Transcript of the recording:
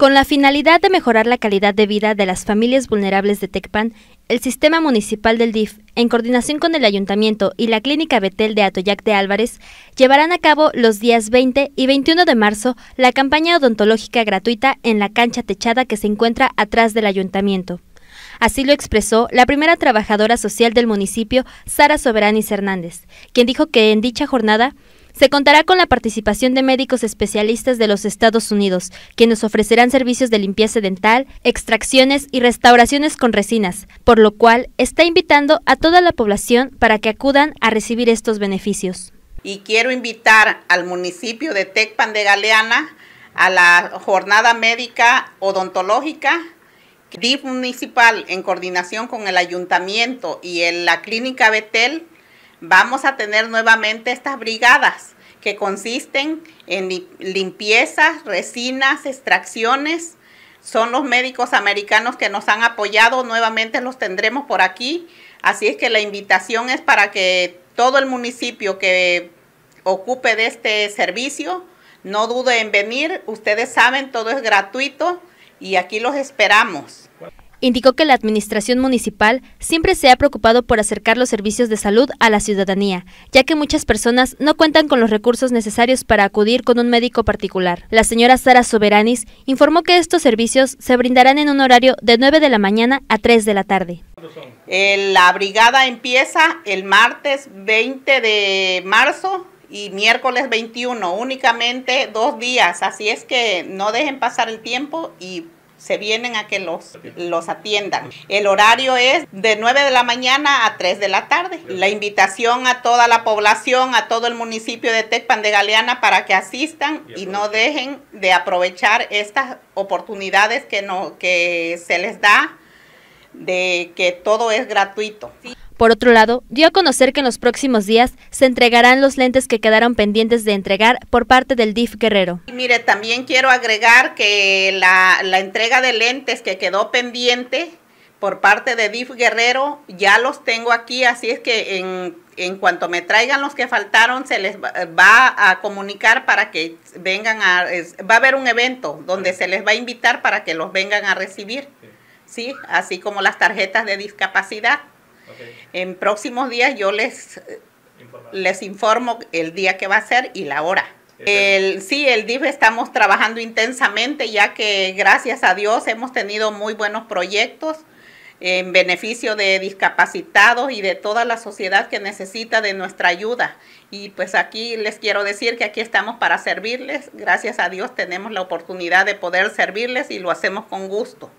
Con la finalidad de mejorar la calidad de vida de las familias vulnerables de Tecpan, el Sistema Municipal del DIF, en coordinación con el Ayuntamiento y la Clínica Betel de Atoyac de Álvarez, llevarán a cabo los días 20 y 21 de marzo la campaña odontológica gratuita en la cancha techada que se encuentra atrás del Ayuntamiento. Así lo expresó la primera trabajadora social del municipio, Sara Soberanis Hernández, quien dijo que en dicha jornada se contará con la participación de médicos especialistas de los Estados Unidos, quienes ofrecerán servicios de limpieza dental, extracciones y restauraciones con resinas, por lo cual está invitando a toda la población para que acudan a recibir estos beneficios. Y quiero invitar al municipio de Tecpan de Galeana a la jornada médica odontológica DIF municipal en coordinación con el ayuntamiento y en la clínica Betel vamos a tener nuevamente estas brigadas que consisten en limpiezas, resinas, extracciones. Son los médicos americanos que nos han apoyado, nuevamente los tendremos por aquí. Así es que la invitación es para que todo el municipio que ocupe de este servicio, no dude en venir. Ustedes saben, todo es gratuito y aquí los esperamos. Indicó que la administración municipal siempre se ha preocupado por acercar los servicios de salud a la ciudadanía, ya que muchas personas no cuentan con los recursos necesarios para acudir con un médico particular. La señora Sara Soberanis informó que estos servicios se brindarán en un horario de 9 de la mañana a 3 de la tarde. Eh, la brigada empieza el martes 20 de marzo y miércoles 21, únicamente dos días, así es que no dejen pasar el tiempo y se vienen a que los, los atiendan. El horario es de 9 de la mañana a 3 de la tarde. La invitación a toda la población, a todo el municipio de Tecpan de Galeana para que asistan y no dejen de aprovechar estas oportunidades que, no, que se les da de que todo es gratuito. Por otro lado, dio a conocer que en los próximos días se entregarán los lentes que quedaron pendientes de entregar por parte del DIF Guerrero. mire, también quiero agregar que la, entrega de lentes que quedó pendiente por parte de DIF Guerrero ya los tengo aquí, así es que en, cuanto me traigan los que faltaron se les va, a comunicar para que vengan a... va a haber un evento donde se les va a invitar para que los vengan a recibir, ¿sí? Así como las tarjetas de discapacidad. En próximos días yo les, les informo el día que va a ser y la hora. Este. El, sí, el DIF estamos trabajando intensamente ya que gracias a Dios hemos tenido muy buenos proyectos en beneficio de discapacitados y de toda la sociedad que necesita de nuestra ayuda. Y pues aquí les quiero decir que aquí estamos para servirles. Gracias a Dios tenemos la oportunidad de poder servirles y lo hacemos con gusto.